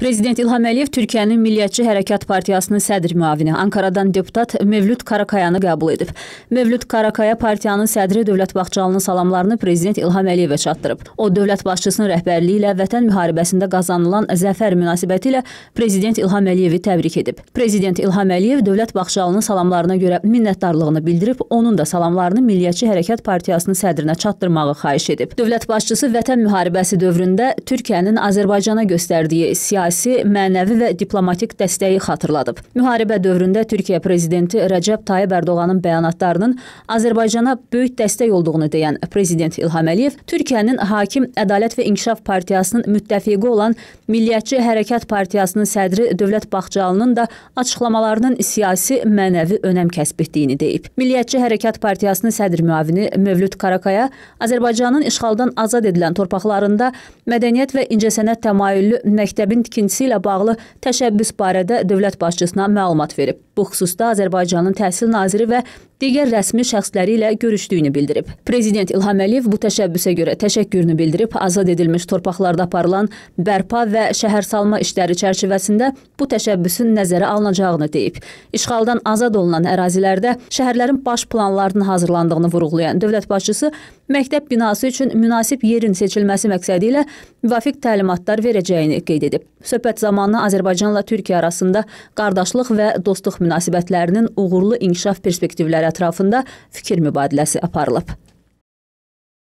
Prezident İlham Əliyev Türkiyənin Milliyyətçi Hərəkat Partiyasının sədr müavini Ankaradan deputat Mevlüd Karakayanı qəbul edib. Mevlüd Karakaya partiyanın sədri Dövlət Bağçalının salamlarını prezident İlham Əliyevə çatdırıb. O, dövlət başçısının rəhbərliyi ilə vətən müharibəsində qazanılan zəfər münasibəti ilə prezident İlham Əliyevi təbrik edib. Prezident İlham Əliyev Dövlət Bağçalının salamlarına görə minnətdarlığını bildirib, onun da salamlarını Milliyyətçi Hərəkat Partiyasının sədrinə çatdırmağı xahiş edib. Dövlət başçısı vətən müharibəsi dövründə Türkiyənin Azərbaycana göstərdiyi siyasi siyasi, mənəvi və diplomatik dəstəyi xatırladıb. Müharibə dövründə Türkiyə prezidenti Rəcəb Tayyib Ərdoğanın bəyanatlarının Azərbaycana böyük dəstək olduğunu deyən prezident İlham Əliyev Türkiyənin hakim Ədalət və İnkişaf Partiyasının müttəfiqi olan Milliyətçi Hərəkat Partiyasının sədri Dövlət Baxcalının da açıqlamalarının siyasi, mənəvi önəm kəsb etdiyini deyib. Milliyətçi Hərəkat Partiyasının sədr müavini Mövlüd Karakaya Azərbaycanın işğaldan azad edilən torpaqlarında mədəniyyət və incəsənət təmayüllü məktəbin tikilməsi ikincisi ilə bağlı təşəbbüs barədə dövlət başçısına məlumat verib. Bu xüsusda Azərbaycanın təhsil naziri və digər rəsmi şəxsləri ilə görüşdüyünü bildirib. Prezident İlham Əliyev bu təşəbbüsə görə təşəkkürünü bildirib, azad edilmiş torpaqlarda aparılan bərpa və şəhərsalma işləri çərçivəsində bu təşəbbüsün nəzərə alınacağını deyib. İşğaldan azad olunan ərazilərdə şəhərlərin baş planlarının hazırlandığını vurğulayan dövlət başçısı məktəb binası üçün münasib yerin seçilməsi məqsədi ilə müvafiq təlimatlar verəcəyini qeyd edib. Söhbət zamanı Azərbaycanla Türkiyə arasında qardaşlıq və dostluq münasibətlərinin uğurlu inkişaf perspektivləri ətrafında fikir mübadiləsi aparılıb.